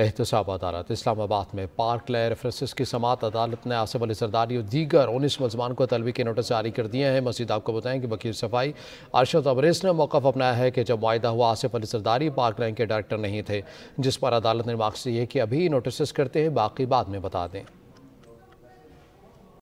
एहतसाब अदालत इस्लामाबाद में पार्क लय रेफरेंसेस की समात अदालत ने आसिफ अली सरदारी और दीगर उन्नीस मुलजमान को तलवी के नोटिस जारी कर दिए हैं मजीद आपको बताएं कि वकील सफाई अरशद अबरेस ने मौक़ अपनाया है कि जब वायदा हुआ आसिफ अली सरदारी पार्क लैन के डायरेक्टर नहीं थे जिस पर अदालत ने माक्स ये कि अभी नोटिस करते हैं बाकी बाद में बता दें